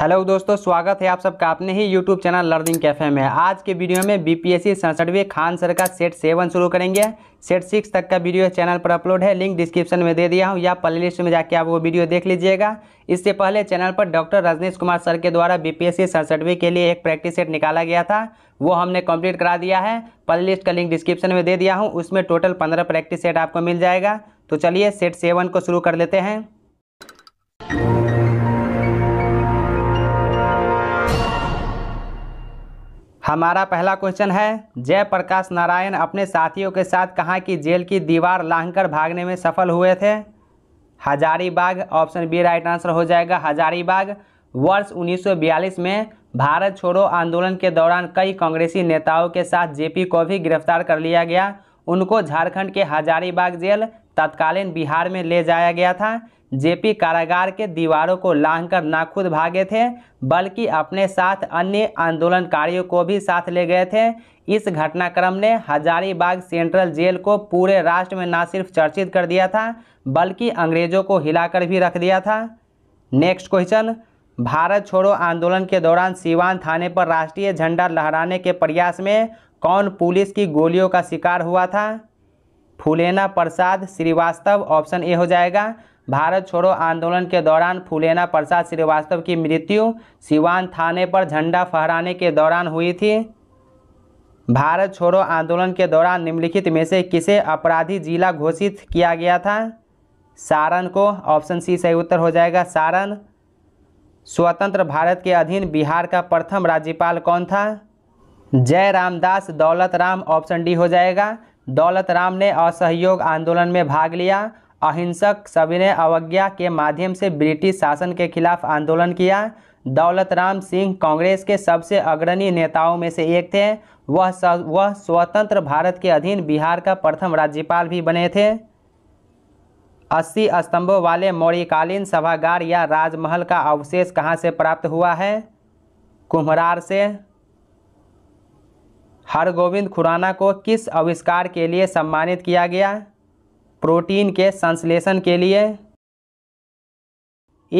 hello दोस्तों स्वागत है आप सबका अपने ही यूट्यूब चैनल लर्निंग कैफे में आज के वीडियो में बी पी एस सी सड़सठवें खान सर का सेट सेवन शुरू करेंगे सेट सिक्स तक का वीडियो चैनल पर अपलोड है लिंक डिस्क्रिप्शन में दे दिया हूँ या प्लेलिस्ट में जाके आप वो वीडियो देख लीजिएगा इससे पहले चैनल पर डॉक्टर रजनीश कुमार सर के द्वारा बी पी के लिए एक प्रैक्टिस सेट निकाला गया था वो हमने कम्प्लीट करा दिया है प्लेलिस्ट का लिंक डिस्क्रिप्शन में दे दिया हूँ उसमें टोटल पंद्रह प्रैक्टिस सेट आपको मिल जाएगा तो चलिए सेट सेवन को शुरू कर लेते हैं हमारा पहला क्वेश्चन है जयप्रकाश नारायण अपने साथियों के साथ कहाँ की जेल की दीवार लांघकर भागने में सफल हुए थे Hazaribagh option B right answer हो जाएगा हजारीबाग वर्ष 1942 में भारत छोड़ो आंदोलन के दौरान कई कांग्रेसी नेताओं के साथ जेपी को भी गिरफ्तार कर लिया गया उनको झारखंड के हजारीबाग जेल तत्कालीन बिहार में ले जाया गया था जेपी कारागार के दीवारों को लांघकर ना खुद भागे थे बल्कि अपने साथ अन्य आंदोलनकारियों को भी साथ ले गए थे इस घटनाक्रम ने हजारीबाग सेंट्रल जेल को पूरे राष्ट्र में ना सिर्फ चर्चित कर दिया था बल्कि अंग्रेजों को हिलाकर भी रख दिया था नेक्स्ट क्वेश्चन भारत छोड़ो आंदोलन के दौरान सीवान थाने पर राष्ट्रीय झंडा लहराने के प्रयास में कौन पुलिस की गोलियों का शिकार हुआ था फुलेना प्रसाद श्रीवास्तव ऑप्शन ए हो जाएगा भारत छोड़ो आंदोलन के दौरान फुलेना प्रसाद श्रीवास्तव की मृत्यु सिवान थाने पर झंडा फहराने के दौरान हुई थी भारत छोड़ो आंदोलन के दौरान निम्नलिखित में से किसे अपराधी जिला घोषित किया गया था सारण को ऑप्शन सी सही उत्तर हो जाएगा सारण स्वतंत्र भारत के अधीन बिहार का प्रथम राज्यपाल कौन था जय रामदास दौलत राम ऑप्शन डी हो जाएगा दौलत राम ने असहयोग आंदोलन में भाग लिया अहिंसक सविनय अवज्ञा के माध्यम से ब्रिटिश शासन के खिलाफ आंदोलन किया दौलत राम सिंह कांग्रेस के सबसे अग्रणी नेताओं में से एक थे वह वह स्वतंत्र भारत के अधीन बिहार का प्रथम राज्यपाल भी बने थे अस्सी स्तंभों वाले मौर्यकालीन सभागार या राजमहल का अवशेष कहाँ से प्राप्त हुआ है कुम्हरार से हरगोविंद खुराना को किस आविष्कार के लिए सम्मानित किया गया प्रोटीन के संश्लेषण के लिए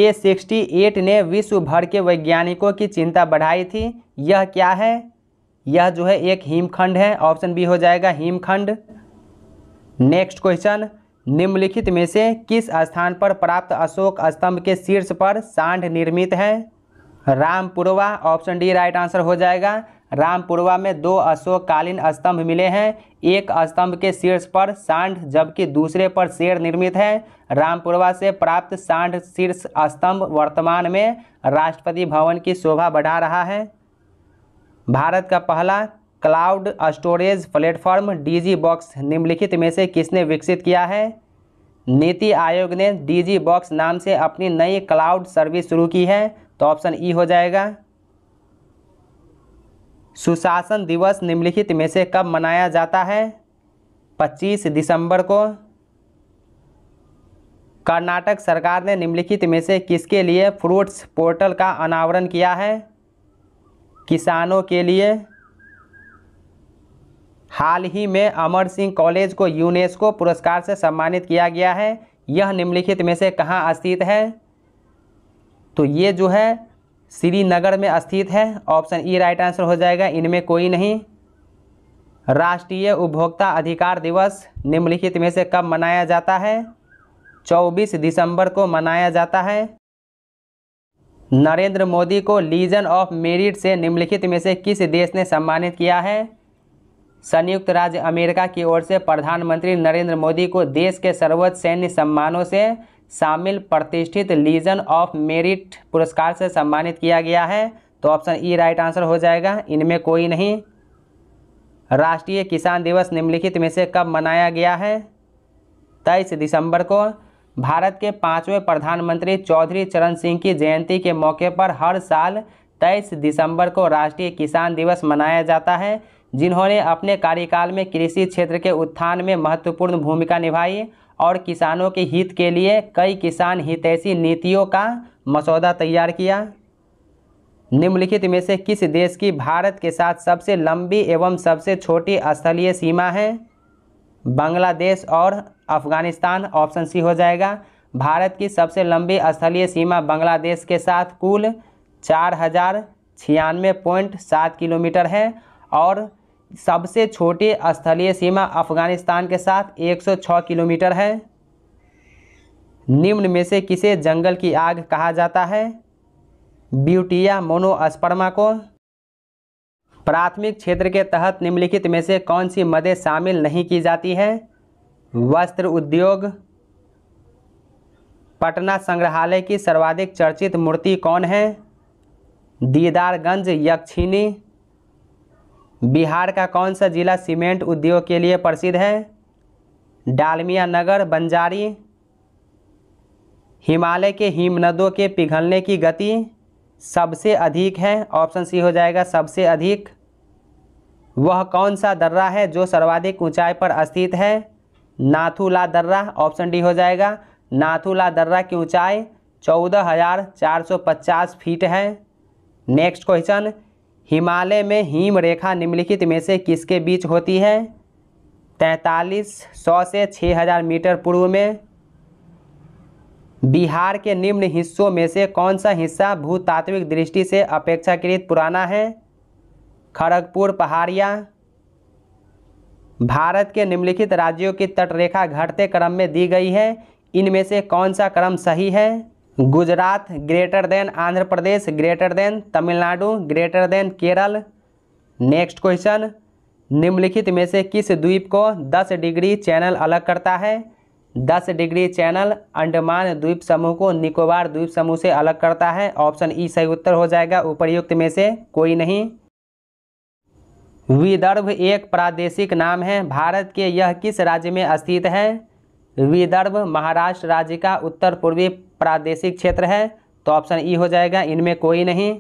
ए सिक्सटी एट ने विश्व भर के वैज्ञानिकों की चिंता बढ़ाई थी यह क्या है यह जो है एक हिमखंड है ऑप्शन बी हो जाएगा हिमखंड नेक्स्ट क्वेश्चन निम्नलिखित में से किस स्थान पर प्राप्त अशोक स्तंभ के शीर्ष पर सांड निर्मित है Rampurva option D right answer हो जाएगा रामपुरवा में दो अशोककालीन स्तंभ मिले हैं एक स्तंभ के शीर्ष पर सांड जबकि दूसरे पर शेर निर्मित है रामपुरवा से प्राप्त सांड शीर्ष स्तंभ वर्तमान में राष्ट्रपति भवन की शोभा बढ़ा रहा है भारत का पहला cloud storage platform DigiBoxx निम्नलिखित में से किसने विकसित किया है नीति आयोग ने डीजी बॉक्स नाम से अपनी नई क्लाउड सर्विस शुरू की है तो ऑप्शन ई हो जाएगा सुशासन दिवस निम्नलिखित में से कब मनाया जाता है 25 दिसंबर को कर्नाटक सरकार ने निम्नलिखित में से किसके लिए फ्रूट्स पोर्टल का अनावरण किया है किसानों के लिए हाल ही में अमर सिंह कॉलेज को यूनेस्को पुरस्कार से सम्मानित किया गया है यह निम्नलिखित में से कहाँ स्थित है तो ये जो है श्रीनगर में स्थित है ऑप्शन ई राइट आंसर हो जाएगा इनमें कोई नहीं राष्ट्रीय उपभोक्ता अधिकार दिवस निम्नलिखित में से कब मनाया जाता है 24 दिसंबर को मनाया जाता है नरेंद्र मोदी को लीजन ऑफ मेरिट से निम्नलिखित में से किस देश ने सम्मानित किया है संयुक्त राज्य अमेरिका की ओर से प्रधानमंत्री नरेंद्र मोदी को देश के सर्वोच्च सैन्य सम्मानों से शामिल प्रतिष्ठित लीजन ऑफ मेरिट पुरस्कार से सम्मानित किया गया है तो ऑप्शन ई राइट आंसर हो जाएगा इनमें कोई नहीं राष्ट्रीय किसान दिवस निम्नलिखित में से कब मनाया गया है तेईस दिसंबर को भारत के पाँचवें प्रधानमंत्री चौधरी चरण सिंह की जयंती के मौके पर हर साल तेईस दिसंबर को राष्ट्रीय किसान दिवस मनाया जाता है जिन्होंने अपने कार्यकाल में कृषि क्षेत्र के उत्थान में महत्वपूर्ण भूमिका निभाई और किसानों के हित के लिए कई किसान हितैषी नीतियों का मसौदा तैयार किया निम्नलिखित में से किस देश की भारत के साथ सबसे लंबी एवं सबसे छोटी स्थलीय सीमा है बांग्लादेश और अफगानिस्तान ऑप्शन सी हो जाएगा भारत की सबसे लंबी स्थलीय सीमा बांग्लादेश के साथ कुल चार हजार छियानवे पॉइंट सात किलोमीटर है और सबसे छोटी स्थलीय सीमा अफगानिस्तान के साथ 106 किलोमीटर है निम्न में से किसे जंगल की आग कहा जाता है ब्यूटिया मोनोस्पर्मा को प्राथमिक क्षेत्र के तहत निम्नलिखित में से कौन सी मदें शामिल नहीं की जाती है वस्त्र उद्योग पटना संग्रहालय की सर्वाधिक चर्चित मूर्ति कौन है दीदारगंज यक्षिणी बिहार का कौन सा जिला सीमेंट उद्योग के लिए प्रसिद्ध है डालमिया नगर बंजारी हिमालय के हिमनदों के पिघलने की गति सबसे अधिक है ऑप्शन सी हो जाएगा सबसे अधिक वह कौन सा दर्रा है जो सर्वाधिक ऊंचाई पर स्थित है नाथूला दर्रा ऑप्शन डी हो जाएगा नाथूला दर्रा की ऊंचाई चौदह हज़ार चार सौ पचास फीट है नेक्स्ट क्वेश्चन हिमालय में हिम रेखा निम्नलिखित में से किसके बीच होती है तैंतालीस सौ से छः हज़ार मीटर पूर्व में बिहार के निम्न हिस्सों में से कौन सा हिस्सा भूतात्विक दृष्टि से अपेक्षाकृत पुराना है खड़गपुर पहाड़िया भारत के निम्नलिखित राज्यों की तटरेखा घटते क्रम में दी गई है इनमें से कौन सा क्रम सही है Gujarat greater than Andhra Pradesh greater than Tamil Nadu greater than Kerala next question निम्नलिखित में से किस द्वीप को 10 डिग्री चैनल अलग करता है 10 डिग्री चैनल अंडमान द्वीप समूह को निकोबार द्वीप समूह से अलग करता है ऑप्शन ई सही उत्तर हो जाएगा उपरयुक्त में से कोई नहीं विदर्भ एक प्रादेशिक नाम है भारत के यह किस राज्य में स्थित है विदर्भ महाराष्ट्र राज्य का उत्तर पूर्वी प्रादेशिक क्षेत्र है तो ऑप्शन ई e हो जाएगा इनमें कोई नहीं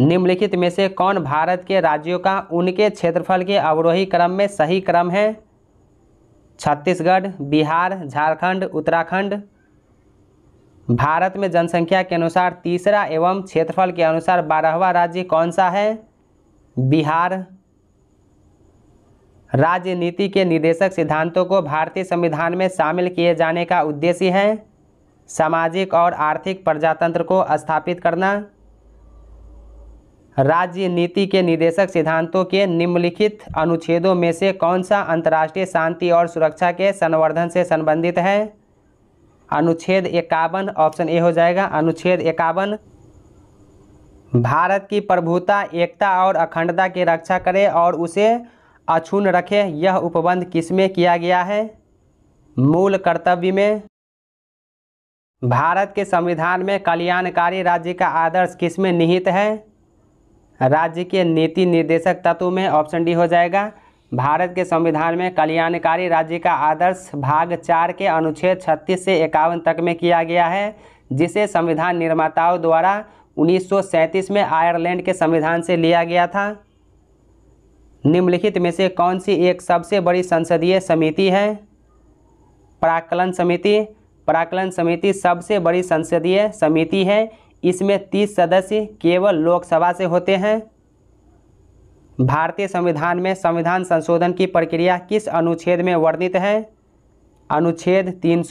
निम्नलिखित में से कौन भारत के राज्यों का उनके क्षेत्रफल के अवरोही क्रम में सही क्रम है छत्तीसगढ़ बिहार झारखंड उत्तराखंड भारत में जनसंख्या के अनुसार तीसरा एवं क्षेत्रफल के अनुसार बारहवा राज्य कौन सा है बिहार राजनीति के निदेशक सिद्धांतों को भारतीय संविधान में शामिल किए जाने का उद्देश्य है सामाजिक और आर्थिक प्रजातंत्र को स्थापित करना राज्य नीति के निदेशक सिद्धांतों के निम्नलिखित अनुच्छेदों में से कौन सा अंतर्राष्ट्रीय शांति और सुरक्षा के संवर्धन से संबंधित है अनुच्छेद इक्यावन ऑप्शन ए हो जाएगा अनुच्छेद इक्यावन भारत की प्रभुता एकता और अखंडता की रक्षा करे और उसे अछून रखे यह उपबंध किसमें किया गया है मूल कर्तव्य में भारत के संविधान में कल्याणकारी राज्य का आदर्श किसमें निहित है राज्य के नीति निर्देशक तत्व में ऑप्शन डी हो जाएगा भारत के संविधान में कल्याणकारी राज्य का आदर्श भाग चार के अनुच्छेद 36 से इक्यावन तक में किया गया है जिसे संविधान निर्माताओं द्वारा 1937 में आयरलैंड के संविधान से लिया गया था निम्नलिखित में से कौन सी एक सबसे बड़ी संसदीय समिति है प्राकलन समिति प्राकलन समिति सबसे बड़ी संसदीय समिति है इसमें तीस सदस्य केवल लोकसभा से होते हैं भारतीय संविधान में संविधान संशोधन की प्रक्रिया किस अनुच्छेद में वर्णित है अनुच्छेद तीन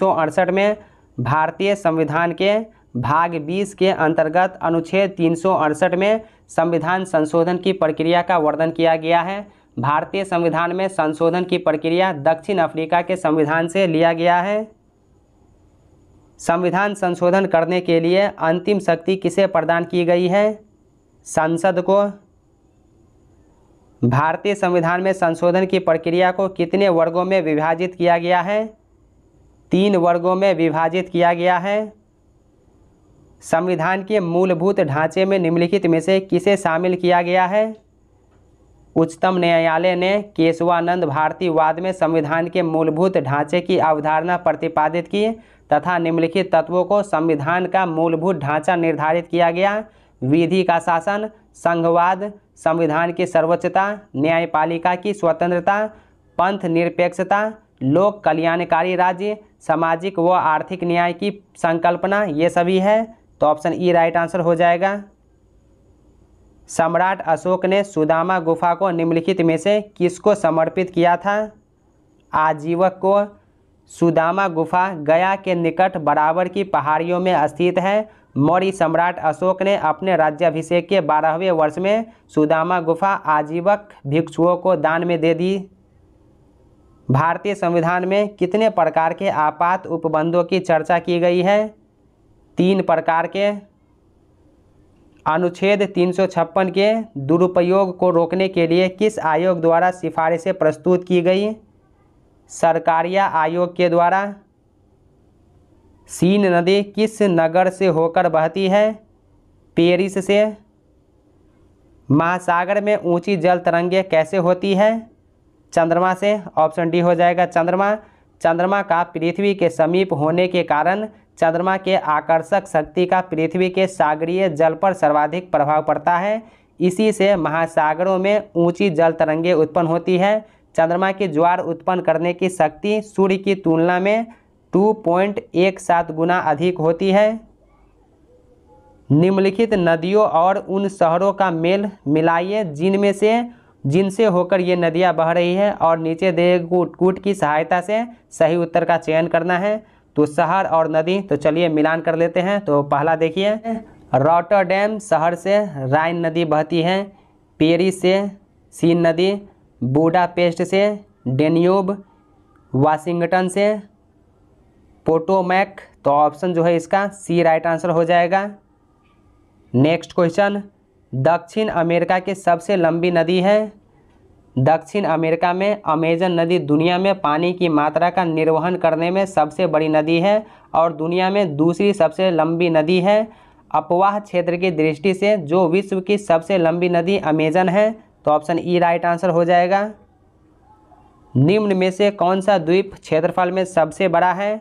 में भारतीय संविधान के भाग बीस के अंतर्गत अनुच्छेद तीन में संविधान संशोधन की प्रक्रिया का वर्णन किया गया है भारतीय संविधान में संशोधन की प्रक्रिया दक्षिण अफ्रीका के संविधान से लिया गया है संविधान संशोधन करने के लिए अंतिम शक्ति किसे प्रदान की गई है संसद को भारतीय संविधान में संशोधन की प्रक्रिया को कितने वर्गों में विभाजित किया गया है तीन वर्गों में विभाजित किया गया है संविधान के मूलभूत ढांचे में निम्नलिखित में से किसे शामिल किया गया है उच्चतम न्यायालय ने केशवानंद भारती वाद में संविधान के मूलभूत ढांचे की अवधारणा प्रतिपादित की तथा निम्नलिखित तत्वों को संविधान का मूलभूत ढांचा निर्धारित किया गया विधि का शासन संघवाद संविधान की सर्वोच्चता न्यायपालिका की स्वतंत्रता पंथ निरपेक्षता लोक कल्याणकारी राज्य सामाजिक व आर्थिक न्याय की संकल्पना ये सभी है तो ऑप्शन ई राइट आंसर हो जाएगा सम्राट अशोक ने सुदामा गुफा को निम्नलिखित में से किसको समर्पित किया था आजीवक को सुदामा गुफा गया के निकट बराबर की पहाड़ियों में स्थित है मौर्य सम्राट अशोक ने अपने राज्याभिषेक के बारहवें वर्ष में सुदामा गुफा आजीवक भिक्षुओं को दान में दे दी भारतीय संविधान में कितने प्रकार के आपात उपबंधों की चर्चा की गई है तीन प्रकार के अनुच्छेद तीन के दुरुपयोग को रोकने के लिए किस आयोग द्वारा सिफारिशें प्रस्तुत की गई सरकारिया आयोग के द्वारा सीन नदी किस नगर से होकर बहती है पेरिस से महासागर में ऊंची जल तरंगे कैसे होती है चंद्रमा से ऑप्शन डी हो जाएगा चंद्रमा चंद्रमा का पृथ्वी के समीप होने के कारण चंद्रमा के आकर्षक शक्ति का पृथ्वी के सागरीय जल पर सर्वाधिक प्रभाव पड़ता है इसी से महासागरों में ऊंची जल तरंगे उत्पन्न होती है चंद्रमा की ज्वार उत्पन्न करने की शक्ति सूर्य की तुलना में 2.17 गुना अधिक होती है निम्नलिखित नदियों और उन शहरों का मेल मिलाइए जिनमें से जिनसे होकर ये नदियाँ बह रही है और नीचे दिए कूट की सहायता से सही उत्तर का चयन करना है तो शहर और नदी तो चलिए मिलान कर लेते हैं तो पहला देखिए डैम शहर से राइन नदी बहती है पेरिस से सीन नदी बूडापेस्ट से डेन्यूब वाशिंगटन से पोटोमैक तो ऑप्शन जो है इसका सी राइट आंसर हो जाएगा नेक्स्ट क्वेश्चन दक्षिण अमेरिका की सबसे लंबी नदी है दक्षिण अमेरिका में अमेजन नदी दुनिया में पानी की मात्रा का निर्वहन करने में सबसे बड़ी नदी है और दुनिया में दूसरी सबसे लंबी नदी है अपवाह क्षेत्र की दृष्टि से जो विश्व की सबसे लंबी नदी अमेजन है तो ऑप्शन ई राइट आंसर हो जाएगा निम्न में से कौन सा द्वीप क्षेत्रफल में सबसे बड़ा है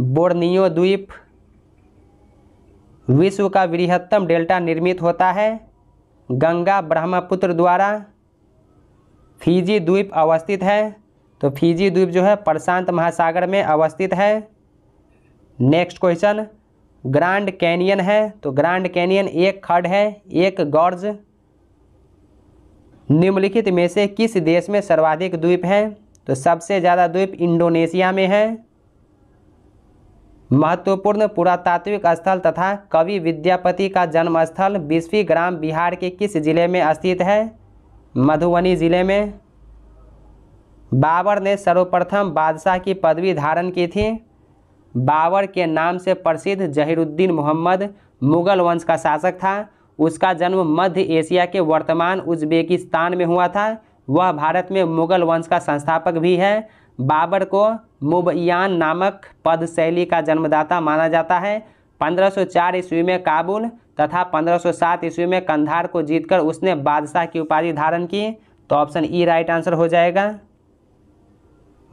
बोर्नियो द्वीप विश्व का बृहत्तम डेल्टा निर्मित होता है गंगा ब्रह्मपुत्र द्वारा फिजी द्वीप अवस्थित है तो फिजी द्वीप जो है प्रशांत महासागर में अवस्थित है नेक्स्ट क्वेश्चन ग्रांड कैनियन है तो ग्रांड कैनियन एक खड है एक गॉर्ज निम्नलिखित में से किस देश में सर्वाधिक द्वीप है तो सबसे ज़्यादा द्वीप इंडोनेशिया में है महत्वपूर्ण पुरातात्विक स्थल तथा कवि विद्यापति का जन्मस्थल बीसवीं ग्राम बिहार के किस जिले में स्थित है मधुबनी ज़िले में बाबर ने सर्वप्रथम बादशाह की पदवी धारण की थी बाबर के नाम से प्रसिद्ध जहीरुद्दीन मोहम्मद मुग़ल वंश का शासक था उसका जन्म मध्य एशिया के वर्तमान उज्बेकिस्तान में हुआ था वह भारत में मुग़ल वंश का संस्थापक भी है बाबर को मुबयान नामक पद शैली का जन्मदाता माना जाता है 1504 ईस्वी में काबुल तथा 1507 ईस्वी में कंधार को जीतकर उसने बादशाह की उपाधि धारण की तो ऑप्शन ई राइट आंसर हो जाएगा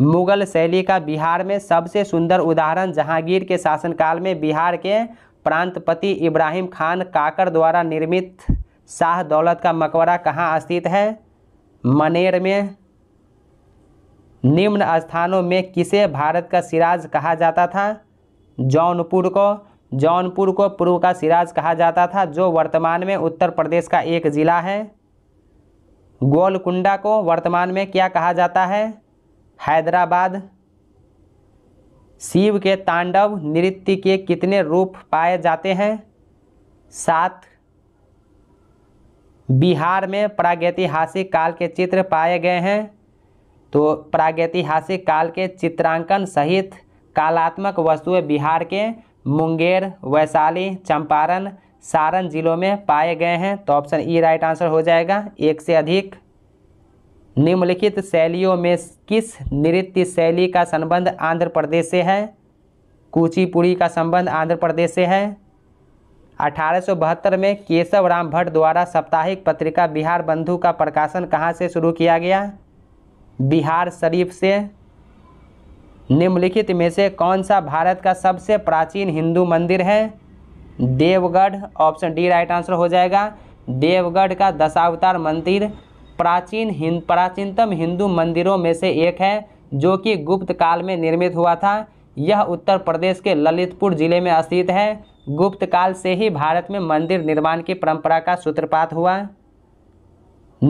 मुगल शैली का बिहार में सबसे सुंदर उदाहरण जहांगीर के शासनकाल में बिहार के प्रांतपति इब्राहिम खान काकर द्वारा निर्मित शाह दौलत का मकबरा कहाँ स्थित है मनेर में निम्न स्थानों में किसे भारत का सिराज कहा जाता था जौनपुर को जौनपुर को पूर्व का सिराज कहा जाता था जो वर्तमान में उत्तर प्रदेश का एक ज़िला है गोलकुंडा को वर्तमान में क्या कहा जाता है हैदराबाद शिव के तांडव नृत्य के कितने रूप पाए जाते हैं सात बिहार में प्रागैतिहासिक काल के चित्र पाए गए हैं तो प्रागैतिहासिक काल के चित्रांकन सहित कालात्मक वस्तुएं बिहार के मुंगेर वैशाली चंपारण सारण जिलों में पाए गए हैं तो ऑप्शन ई राइट आंसर हो जाएगा एक से अधिक निम्नलिखित शैलियों में किस नृत्य शैली का संबंध आंध्र प्रदेश से है कुचिपुड़ी का संबंध आंध्र प्रदेश से है अठारह में केशव राम भट्ट द्वारा साप्ताहिक पत्रिका बिहार बंधु का प्रकाशन कहाँ से शुरू किया गया बिहार शरीफ से निम्नलिखित में से कौन सा भारत का सबसे प्राचीन हिंदू मंदिर है Deogarh option D right answer हो जाएगा देवगढ़ का दशावतार मंदिर प्राचीन हिंद प्राचीनतम हिंदू मंदिरों में से एक है जो कि गुप्त काल में निर्मित हुआ था यह उत्तर प्रदेश के ललितपुर जिले में स्थित है गुप्त काल से ही भारत में मंदिर निर्माण की परंपरा का सूत्रपात हुआ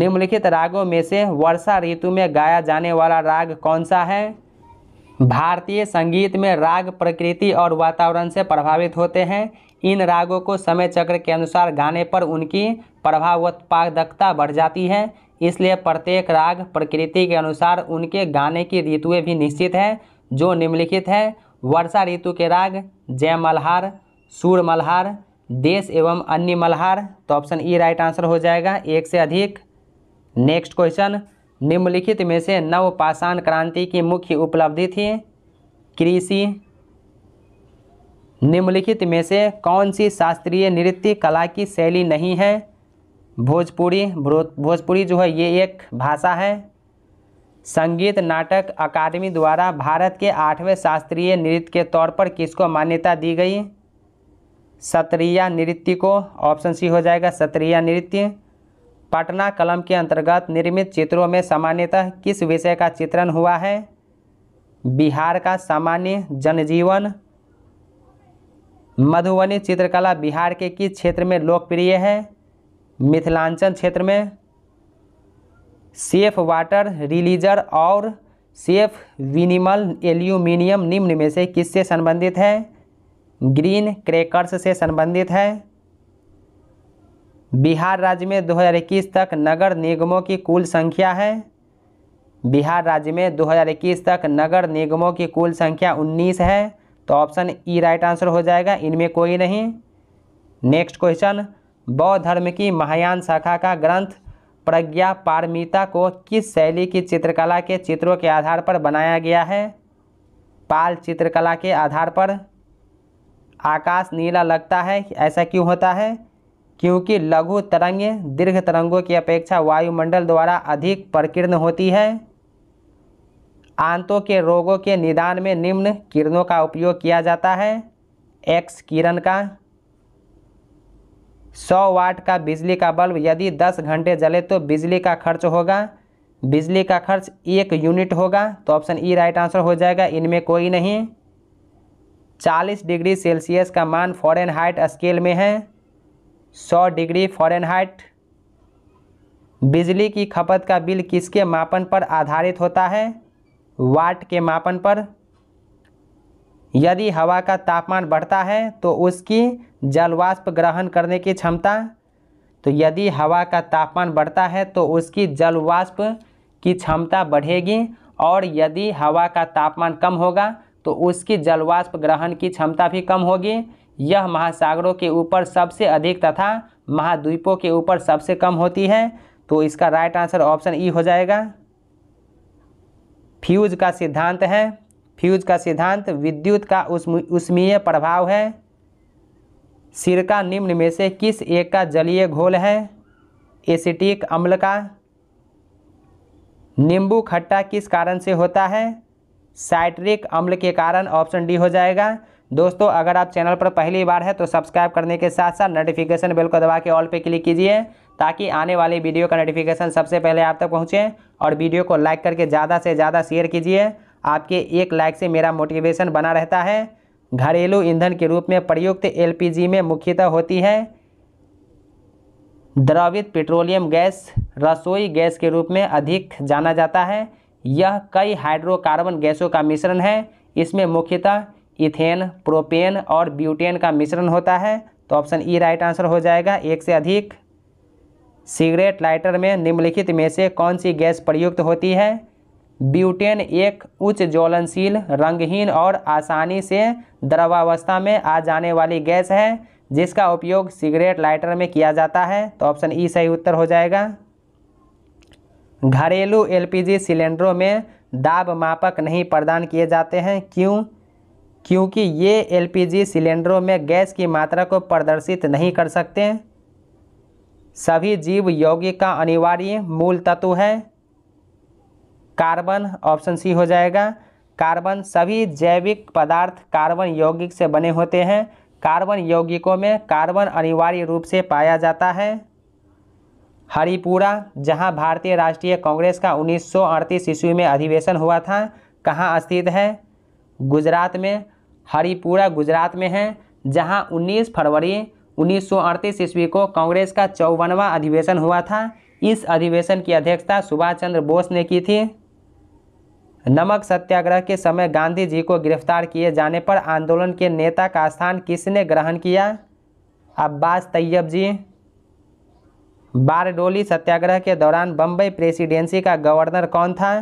निम्नलिखित रागों में से वर्षा ऋतु में गाया जाने वाला राग कौन सा है भारतीय संगीत में राग प्रकृति और वातावरण से प्रभावित होते हैं इन रागों को समय चक्र के अनुसार गाने पर उनकी प्रभावोत्पादकता बढ़ जाती है इसलिए प्रत्येक राग प्रकृति के अनुसार उनके गाने की ऋतुएँ भी निश्चित हैं जो निम्नलिखित है वर्षा ऋतु के राग जय मल्हार सूर मल्हार देश एवं अन्य मल्हार तो ऑप्शन ई राइट आंसर हो जाएगा एक से अधिक नेक्स्ट क्वेश्चन निम्नलिखित में से नव पाषाण क्रांति की मुख्य उपलब्धि थी कृषि निम्नलिखित में से कौन सी शास्त्रीय नृत्य कला की शैली नहीं है भोजपुरी भोजपुरी जो है ये एक भाषा है संगीत नाटक अकादमी द्वारा भारत के आठवें शास्त्रीय नृत्य के तौर पर किसको मान्यता दी गई सत्रिया नृत्य को ऑप्शन सी हो जाएगा सत्रिया नृत्य पटना कलम के अंतर्गत निर्मित चित्रों में सामान्यतः किस विषय का चित्रण हुआ है बिहार का सामान्य जनजीवन मधुबनी चित्रकला बिहार के किस क्षेत्र में लोकप्रिय है मिथिलांचल क्षेत्र में सेफ वाटर रिलीजर और सेफ विनिमल एल्यूमिनियम निम्न में से किससे संबंधित है ग्रीन क्रैकर्स से संबंधित है बिहार राज्य में 2021 तक नगर निगमों की कुल संख्या है बिहार राज्य में 2021 तक नगर निगमों की कुल संख्या 19 है तो ऑप्शन ई राइट आंसर हो जाएगा इनमें कोई नहीं नेक्स्ट क्वेश्चन बौद्ध धर्म की महायान शाखा का ग्रंथ प्रज्ञा पारमिता को किस शैली की चित्रकला के चित्रों के आधार पर बनाया गया है पाल चित्रकला के आधार पर आकाश नीला लगता है ऐसा क्यों होता है क्योंकि लघु तरंग दीर्घ तरंगों की अपेक्षा वायुमंडल द्वारा अधिक प्रकीर्ण होती है आंतों के रोगों के निदान में निम्न किरणों का उपयोग किया जाता है एक्स किरण का 100 वाट का बिजली का बल्ब यदि 10 घंटे जले तो बिजली का खर्च होगा बिजली का खर्च एक यूनिट होगा तो ऑप्शन ई राइट आंसर हो जाएगा इनमें कोई नहीं 40 डिग्री सेल्सियस का मान फॉरेन हाइट स्केल में है सौ डिग्री फॉरेनहाइट बिजली की खपत का बिल किसके मापन पर आधारित होता है वाट के मापन पर यदि हवा का तापमान बढ़ता है तो उसकी जलवाष्प ग्रहण करने की क्षमता तो यदि हवा का तापमान बढ़ता है तो उसकी जलवाष्प की क्षमता बढ़ेगी और यदि हवा का तापमान कम होगा तो उसकी जलवाष्प ग्रहण की क्षमता भी कम होगी यह महासागरों के ऊपर सबसे अधिक तथा महाद्वीपों के ऊपर सबसे कम होती है तो इसका राइट आंसर ऑप्शन ई हो जाएगा फ्यूज का सिद्धांत है फ्यूज का सिद्धांत विद्युत का उष्मीय प्रभाव है सिरका निम्न में से किस एक का जलीय घोल है एसिटिक अम्ल का नींबू खट्टा किस कारण से होता है साइट्रिक अम्ल के कारण ऑप्शन डी हो जाएगा दोस्तों अगर आप चैनल पर पहली बार है तो सब्सक्राइब करने के साथ साथ नोटिफिकेशन बेल को दबा के ऑल पे क्लिक कीजिए ताकि आने वाली वीडियो का नोटिफिकेशन सबसे पहले आप तक पहुँचे और वीडियो को लाइक करके ज़्यादा से ज़्यादा शेयर कीजिए आपके एक लाइक से मेरा मोटिवेशन बना रहता है घरेलू ईंधन के रूप में प्रयुक्त एल में मुख्यतः होती है द्रवित पेट्रोलियम गैस रसोई गैस के रूप में अधिक जाना जाता है यह कई हाइड्रोकार्बन गैसों का मिश्रण है इसमें मुख्यतः इथेन प्रोपेन और ब्यूटेन का मिश्रण होता है तो ऑप्शन ई राइट आंसर हो जाएगा एक से अधिक सिगरेट लाइटर में निम्नलिखित में से कौन सी गैस प्रयुक्त होती है ब्यूटेन एक उच्च ज्वलनशील रंगहीन और आसानी से द्रवावस्था में आ जाने वाली गैस है जिसका उपयोग सिगरेट लाइटर में किया जाता है तो ऑप्शन ई e सही उत्तर हो जाएगा घरेलू एलपीजी सिलेंडरों में दाब मापक नहीं प्रदान किए जाते हैं क्यों क्योंकि ये एलपीजी सिलेंडरों में गैस की मात्रा को प्रदर्शित नहीं कर सकते सभी जीव यौगिक का अनिवार्य मूल तत्व है कार्बन ऑप्शन सी हो जाएगा कार्बन सभी जैविक पदार्थ कार्बन यौगिक से बने होते हैं कार्बन यौगिकों में कार्बन अनिवार्य रूप से पाया जाता है हरिपुरा जहां भारतीय राष्ट्रीय कांग्रेस का 1938 ईस्वी में अधिवेशन हुआ था कहां स्थित है गुजरात में हरिपुरा गुजरात में है जहां 19 फरवरी उन्नीस सौ ईस्वी को कांग्रेस का चौवनवा अधिवेशन हुआ था इस अधिवेशन की अध्यक्षता सुभाष चंद्र बोस ने की थी नमक सत्याग्रह के समय गांधी जी को गिरफ्तार किए जाने पर आंदोलन के नेता का स्थान किसने ग्रहण किया अब्बास तैयब जी बारडोली सत्याग्रह के दौरान बम्बई प्रेसिडेंसी का गवर्नर कौन था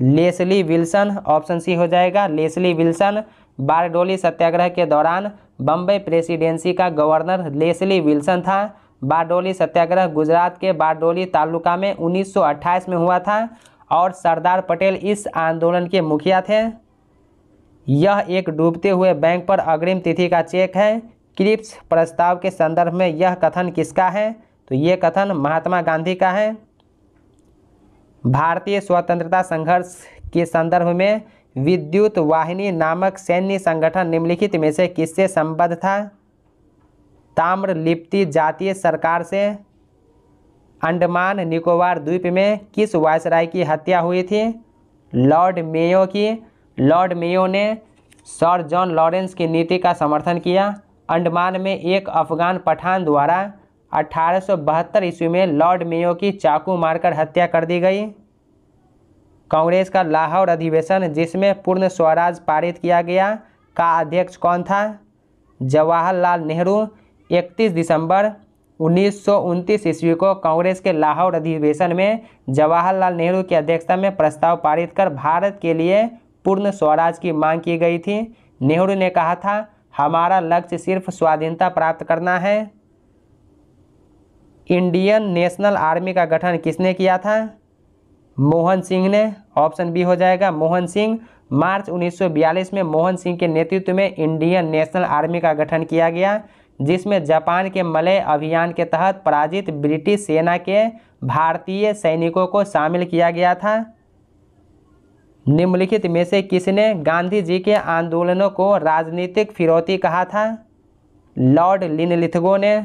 लेसली विल्सन ऑप्शन सी हो जाएगा लेसली विल्सन बारडोली सत्याग्रह के दौरान बम्बई प्रेसिडेंसी का गवर्नर लेसली विल्सन था बारडोली सत्याग्रह गुजरात के बारडोली तालुका में 1928 में हुआ था और सरदार पटेल इस आंदोलन के मुखिया थे यह एक डूबते हुए बैंक पर अग्रिम तिथि का चेक है क्रिप्स प्रस्ताव के संदर्भ में यह कथन किसका है तो ये कथन महात्मा गांधी का है भारतीय स्वतंत्रता संघर्ष के संदर्भ में विद्युत वाहिनी नामक सैन्य संगठन निम्नलिखित में से किससे संबद्ध था ताम्रलिप्ति जातीय सरकार से अंडमान निकोबार द्वीप में किस वायसराय की हत्या हुई थी लॉर्ड मेयो की लॉर्ड मेयो ने सर जॉन लॉरेंस की नीति का समर्थन किया अंडमान में एक अफगान पठान द्वारा अठारह ईस्वी में लॉर्ड मेयो की चाकू मारकर हत्या कर दी गई कांग्रेस का लाहौर अधिवेशन जिसमें पूर्ण स्वराज पारित किया गया का अध्यक्ष कौन था जवाहरलाल नेहरू 31 दिसंबर उन्नीस ईस्वी को कांग्रेस के लाहौर अधिवेशन में जवाहरलाल नेहरू की अध्यक्षता में प्रस्ताव पारित कर भारत के लिए पूर्ण स्वराज की मांग की गई थी नेहरू ने कहा था हमारा लक्ष्य सिर्फ स्वाधीनता प्राप्त करना है इंडियन नेशनल आर्मी का गठन किसने किया था मोहन सिंह ने ऑप्शन बी हो जाएगा मोहन सिंह मार्च 1942 में मोहन सिंह के नेतृत्व में इंडियन नेशनल आर्मी का गठन किया गया जिसमें जापान के मलय अभियान के तहत पराजित ब्रिटिश सेना के भारतीय सैनिकों को शामिल किया गया था निम्नलिखित में से किसने गांधी जी के आंदोलनों को राजनीतिक फिरौती कहा था लॉर्ड लिनलिथगो ने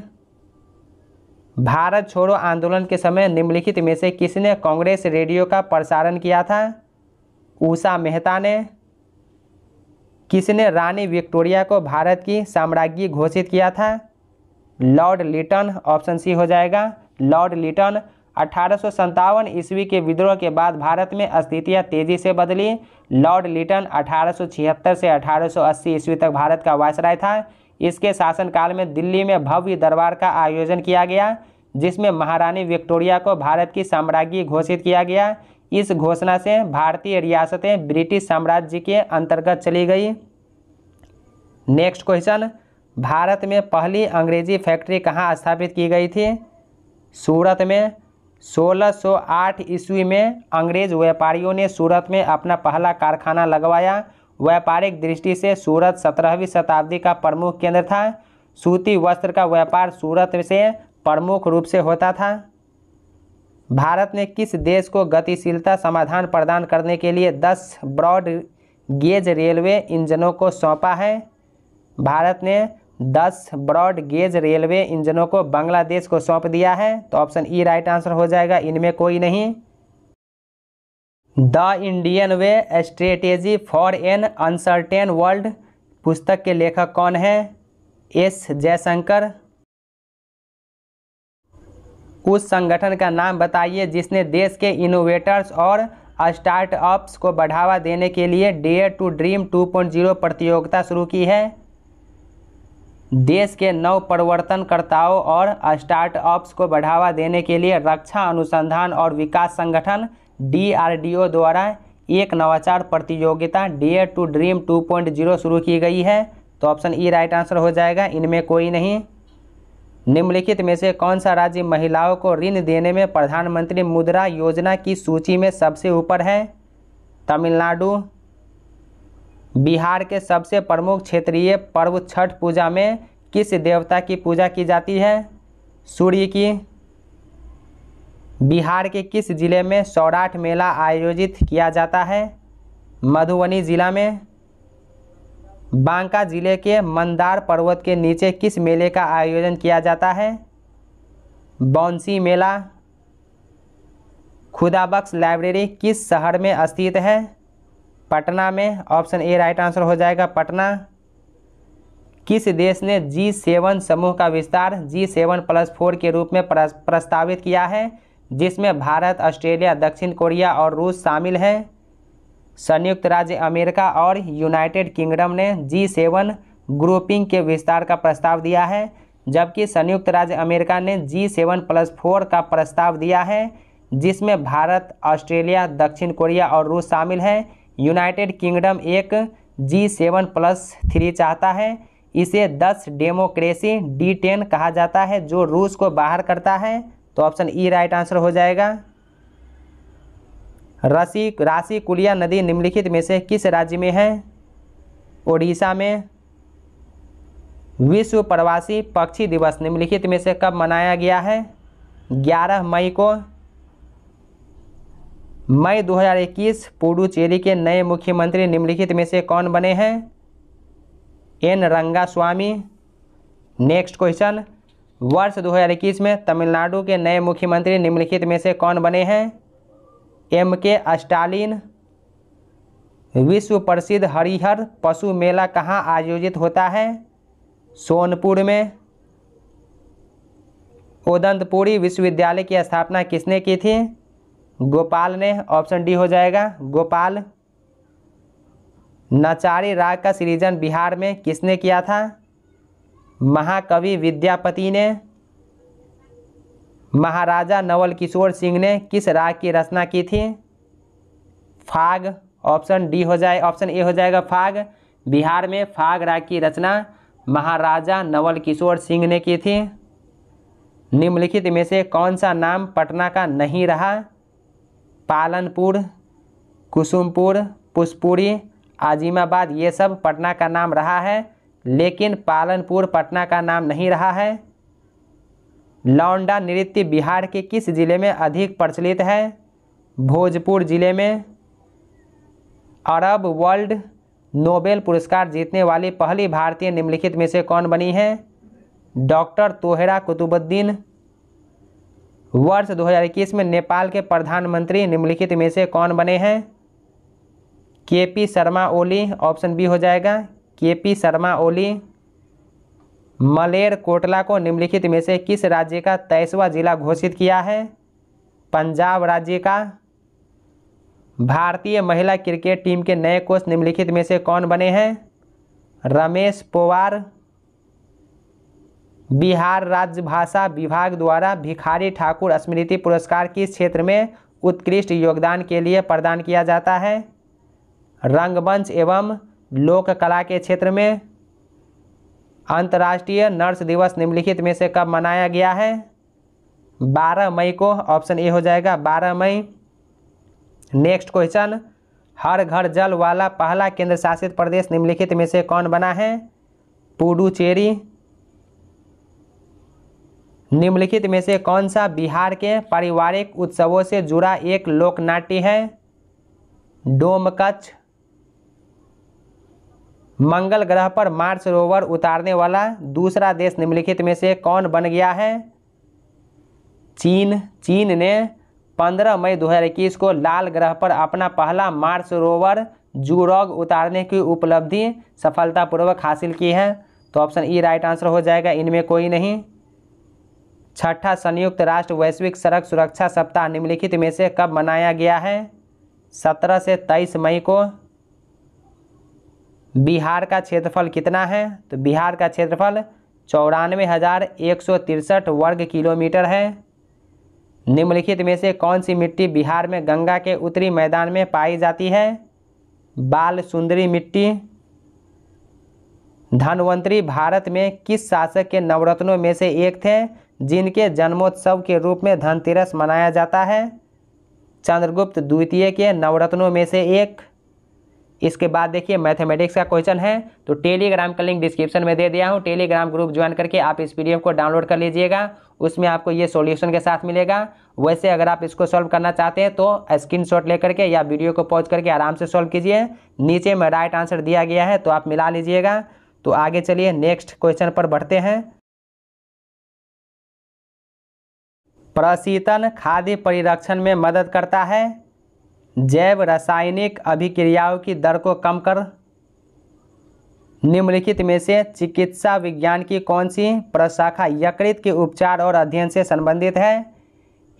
भारत छोड़ो आंदोलन के समय निम्नलिखित में से किसने कांग्रेस रेडियो का प्रसारण किया था उषा मेहता ने किसने रानी विक्टोरिया को भारत की साम्राज्ञी घोषित किया था लॉर्ड लिटन ऑप्शन सी हो जाएगा लॉर्ड लिटन अठारह ईस्वी के विद्रोह के बाद भारत में स्थितियां तेजी से बदली लॉर्ड लिटन 1876 से 1880 ईस्वी तक भारत का वायसराय था इसके शासनकाल में दिल्ली में भव्य दरबार का आयोजन किया गया जिसमें महारानी विक्टोरिया को भारत की साम्राज्ञी घोषित किया गया इस घोषणा से भारतीय रियासतें ब्रिटिश साम्राज्य के अंतर्गत चली गई नेक्स्ट क्वेश्चन भारत में पहली अंग्रेजी फैक्ट्री कहाँ स्थापित की गई थी सूरत में 1608 ईस्वी में अंग्रेज व्यापारियों ने सूरत में अपना पहला कारखाना लगवाया व्यापारिक दृष्टि से सूरत सत्रहवीं शताब्दी का प्रमुख केंद्र था सूती वस्त्र का व्यापार सूरत से प्रमुख रूप से होता था भारत ने किस देश को गतिशीलता समाधान प्रदान करने के लिए 10 ब्रॉड गेज रेलवे इंजनों को सौंपा है भारत ने 10 ब्रॉड गेज रेलवे इंजनों को बांग्लादेश को सौंप दिया है तो ऑप्शन ई राइट आंसर हो जाएगा इनमें कोई नहीं the Indian way strategy for an uncertain world पुस्तक के लेखक कौन है एस जयशंकर उस संगठन का नाम बताइए जिसने देश के इनोवेटर्स और स्टार्टअप्स को बढ़ावा देने के लिए डेयर टू ड्रीम 2.0 प्रतियोगिता शुरू की है देश के नव परिवर्तनकर्ताओं और स्टार्टअप्स को बढ़ावा देने के लिए रक्षा अनुसंधान और विकास संगठन डीआरडीओ द्वारा एक नवाचार प्रतियोगिता डेयर टू ड्रीम 2.0 शुरू की गई है तो ऑप्शन ई राइट आंसर हो जाएगा इनमें कोई नहीं निम्नलिखित में से कौन सा राज्य महिलाओं को ऋण देने में प्रधानमंत्री मुद्रा योजना की सूची में सबसे ऊपर है तमिलनाडु बिहार के सबसे प्रमुख क्षेत्रीय पर्व छठ पूजा में किस देवता की पूजा की जाती है सूर्य की बिहार के किस ज़िले में सौराठ मेला आयोजित किया जाता है मधुबनी ज़िला में बांका ज़िले के मंदार पर्वत के नीचे किस मेले का आयोजन किया जाता है बौंसी मेला खुदाबक्स लाइब्रेरी किस शहर में स्थित है पटना में ऑप्शन ए राइट आंसर हो जाएगा पटना किस देश ने जी सेवन समूह का विस्तार जी सेवन प्लस फोर के रूप में प्रस्तावित किया है जिसमें भारत ऑस्ट्रेलिया दक्षिण कोरिया और रूस शामिल है संयुक्त राज्य अमेरिका और यूनाइटेड किंगडम ने जी सेवन ग्रुपिंग के विस्तार का प्रस्ताव दिया है जबकि संयुक्त राज्य अमेरिका ने जी सेवन प्लस फोर का प्रस्ताव दिया है जिसमें भारत ऑस्ट्रेलिया दक्षिण कोरिया और रूस शामिल हैं यूनाइटेड किंगडम एक जी सेवन प्लस थ्री चाहता है इसे दस डेमोक्रेसी डी टेन कहा जाता है जो रूस को बाहर करता है तो ऑप्शन ई राइट आंसर हो जाएगा राशि राशि कुलिया नदी निम्नलिखित में से किस राज्य में है ओडिशा में विश्व प्रवासी पक्षी दिवस निम्नलिखित में से कब मनाया गया है 11 मई को मई 2021 पुडुचेरी के नए मुख्यमंत्री निम्नलिखित में से कौन बने हैं एन रंगा स्वामी नेक्स्ट क्वेश्चन वर्ष 2021 में तमिलनाडु के नए मुख्यमंत्री निम्नलिखित में से कौन बने हैं एम के स्टालिन विश्व प्रसिद्ध हरिहर पशु मेला कहाँ आयोजित होता है सोनपुर में उदंतपुरी विश्वविद्यालय की स्थापना किसने की थी गोपाल ने ऑप्शन डी हो जाएगा गोपाल नचारी राग का सृजन बिहार में किसने किया था महाकवि विद्यापति ने महाराजा नवल किशोर सिंह ने किस राग की रचना की थी फाग ऑप्शन डी हो जाए ऑप्शन ए हो जाएगा फाग बिहार में फाग राग की रचना महाराजा नवल किशोर सिंह ने की थी निम्नलिखित में से कौन सा नाम पटना का नहीं रहा पालनपुर कुसुमपुर पुष्पुरी आजिमाबाद ये सब पटना का नाम रहा है लेकिन पालनपुर पटना का नाम नहीं रहा है लौंडा नृत्य बिहार के किस जिले में अधिक प्रचलित है भोजपुर जिले में अरब वर्ल्ड नोबेल पुरस्कार जीतने वाली पहली भारतीय निम्नलिखित में से कौन बनी है डॉक्टर तोहरा कुतुबुद्दीन वर्ष 2021 में नेपाल के प्रधानमंत्री निम्नलिखित में से कौन बने हैं के पी शर्मा ओली ऑप्शन बी हो जाएगा केपी शर्मा ओली मलेर कोटला को निम्नलिखित में से किस राज्य का तेईसवा जिला घोषित किया है पंजाब राज्य का भारतीय महिला क्रिकेट टीम के नए कोच निम्नलिखित में से कौन बने हैं रमेश पोवार बिहार राज्य भाषा विभाग द्वारा भिखारी ठाकुर स्मृति पुरस्कार किस क्षेत्र में उत्कृष्ट योगदान के लिए प्रदान किया जाता है रंगमंच एवं लोक कला के क्षेत्र में अंतर्राष्ट्रीय नर्स दिवस निम्नलिखित में से कब मनाया गया है 12 मई को ऑप्शन ए हो जाएगा 12 मई नेक्स्ट क्वेश्चन हर घर जल वाला पहला केंद्र शासित प्रदेश निम्नलिखित में से कौन बना है पुडुचेरी निम्नलिखित में से कौन सा बिहार के पारिवारिक उत्सवों से जुड़ा एक लोकनाट्य है डोमकच्छ मंगल ग्रह पर मार्स रोवर उतारने वाला दूसरा देश निम्नलिखित में से कौन बन गया है चीन चीन ने 15 मई 2021 को लाल ग्रह पर अपना पहला मार्स रोवर जूरोग उतारने की उपलब्धि सफलतापूर्वक हासिल की है तो ऑप्शन ई राइट आंसर हो जाएगा इनमें कोई नहीं छठा संयुक्त राष्ट्र वैश्विक सड़क सुरक्षा सप्ताह निम्नलिखित में से कब मनाया गया है 17 से 23 मई को बिहार का क्षेत्रफल कितना है तो बिहार का क्षेत्रफल चौरानवे हज़ार एक सौ तिरसठ वर्ग किलोमीटर है निम्नलिखित में से कौन सी मिट्टी बिहार में गंगा के उत्तरी मैदान में पाई जाती है बाल सुंदरी मिट्टी धनवंतरी भारत में किस शासक के नवरत्नों में से एक थे जिनके जन्मोत्सव के रूप में धनतेरस मनाया जाता है चंद्रगुप्त द्वितीय के नवरत्नों में से एक इसके बाद देखिए मैथमेटिक्स का क्वेश्चन है तो टेलीग्राम का लिंक डिस्क्रिप्शन में दे दिया हूँ टेलीग्राम ग्रुप ज्वाइन करके आप इस पी को डाउनलोड कर लीजिएगा उसमें आपको ये सॉल्यूशन के साथ मिलेगा वैसे अगर आप इसको सॉल्व करना चाहते हैं तो स्क्रीन शॉट ले करके या वीडियो को पॉज करके आराम से सॉल्व कीजिए नीचे में राइट आंसर दिया गया है तो आप मिला लीजिएगा तो आगे चलिए नेक्स्ट क्वेश्चन पर बढ़ते हैं प्रशीतन खाद्य परिरक्षण में मदद करता है जैव रासायनिक अभिक्रियाओं की दर को कम कर निम्नलिखित में से चिकित्सा विज्ञान की कौन सी प्रशाखा यकृत के उपचार और अध्ययन से संबंधित है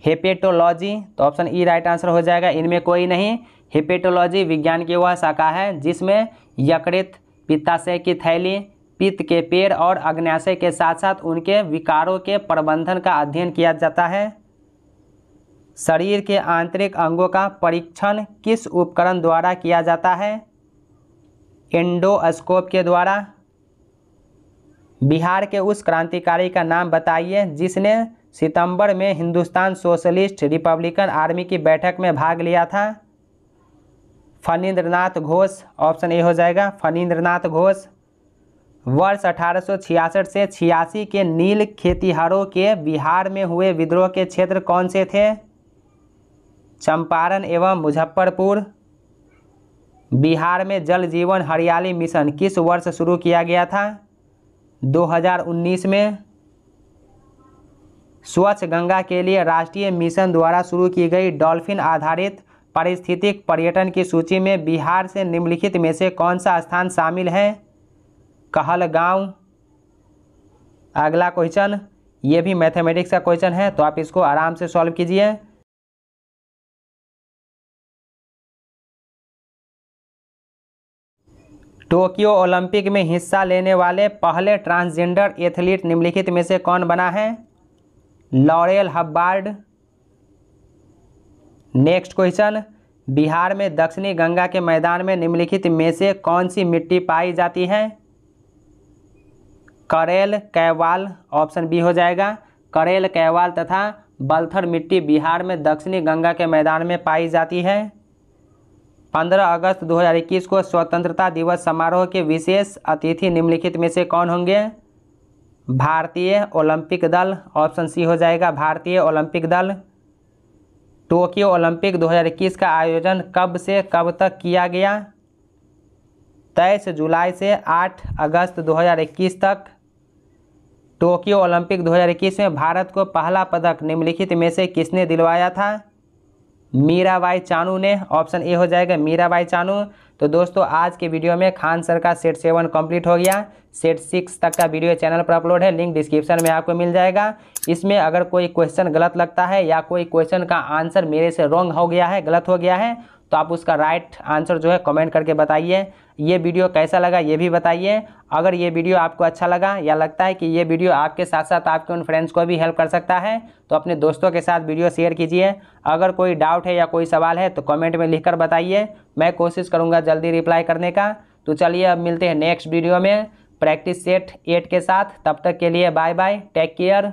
हेपेटोलॉजी तो ऑप्शन ई राइट आंसर हो जाएगा इनमें कोई नहीं हेपेटोलॉजी विज्ञान की वह शाखा है जिसमें यकृत पित्ताशय की थैली पित्त के पेड़ और अग्नाशय के साथ साथ उनके विकारों के प्रबंधन का अध्ययन किया जाता है शरीर के आंतरिक अंगों का परीक्षण किस उपकरण द्वारा किया जाता है एंडोस्कोप के द्वारा बिहार के उस क्रांतिकारी का नाम बताइए जिसने सितंबर में हिंदुस्तान सोशलिस्ट रिपब्लिकन आर्मी की बैठक में भाग लिया था फणीन्द्रनाथ घोष ऑप्शन ए हो जाएगा फणीन्द्रनाथ घोष वर्ष 1866 से छियासी के नील खेतिहारों के बिहार में हुए विद्रोह के क्षेत्र कौन से थे चंपारण एवं मुजफ्फरपुर बिहार में जल जीवन हरियाली मिशन किस वर्ष शुरू किया गया था 2019 में स्वच्छ गंगा के लिए राष्ट्रीय मिशन द्वारा शुरू की गई डॉल्फिन आधारित पारिस्थितिक पर्यटन की सूची में बिहार से निम्नलिखित में से कौन सा स्थान शामिल है कहलगांव अगला क्वेश्चन ये भी मैथमेटिक्स का क्वेश्चन है तो आप इसको आराम से सॉल्व कीजिए टोक्यो ओलंपिक में हिस्सा लेने वाले पहले ट्रांसजेंडर एथलीट निम्नलिखित में से कौन बना है Laurel Hubbard next question Bihar में दक्षिणी गंगा के मैदान में निम्नलिखित में से कौन सी मिट्टी पाई जाती है करेल कैवाल ऑप्शन बी हो जाएगा करेल कैवाल तथा बल्थर मिट्टी बिहार में दक्षिणी गंगा के मैदान में पाई जाती है 15 अगस्त 2021 को स्वतंत्रता दिवस समारोह के विशेष अतिथि निम्नलिखित में से कौन होंगे भारतीय ओलंपिक दल ऑप्शन सी हो जाएगा भारतीय ओलंपिक दल टोक्यो ओलंपिक 2021 का आयोजन कब से कब तक किया गया तेईस जुलाई से 8 अगस्त 2021 तक टोक्यो ओलंपिक 2021 में भारत को पहला पदक निम्नलिखित में से किसने दिलवाया था मीराबाई चानू ने ऑप्शन ए हो जाएगा मीराबाई चानू तो दोस्तों आज के वीडियो में खान सर का सेट सेवन कंप्लीट हो गया सेट सिक्स तक का वीडियो चैनल पर अपलोड है लिंक डिस्क्रिप्शन में आपको मिल जाएगा इसमें अगर कोई क्वेश्चन गलत लगता है या कोई क्वेश्चन का आंसर मेरे से रॉन्ग हो गया है गलत हो गया है तो आप उसका राइट आंसर जो है कमेंट करके बताइए ये वीडियो कैसा लगा ये भी बताइए अगर ये वीडियो आपको अच्छा लगा या लगता है कि ये वीडियो आपके साथ साथ आपके उन फ्रेंड्स को भी हेल्प कर सकता है तो अपने दोस्तों के साथ वीडियो शेयर कीजिए अगर कोई डाउट है या कोई सवाल है तो कमेंट में लिखकर बताइए मैं कोशिश करूँगा जल्दी रिप्लाई करने का तो चलिए अब मिलते हैं नेक्स्ट वीडियो में प्रैक्टिस सेट एट के साथ तब तक के लिए बाय बाय टेक केयर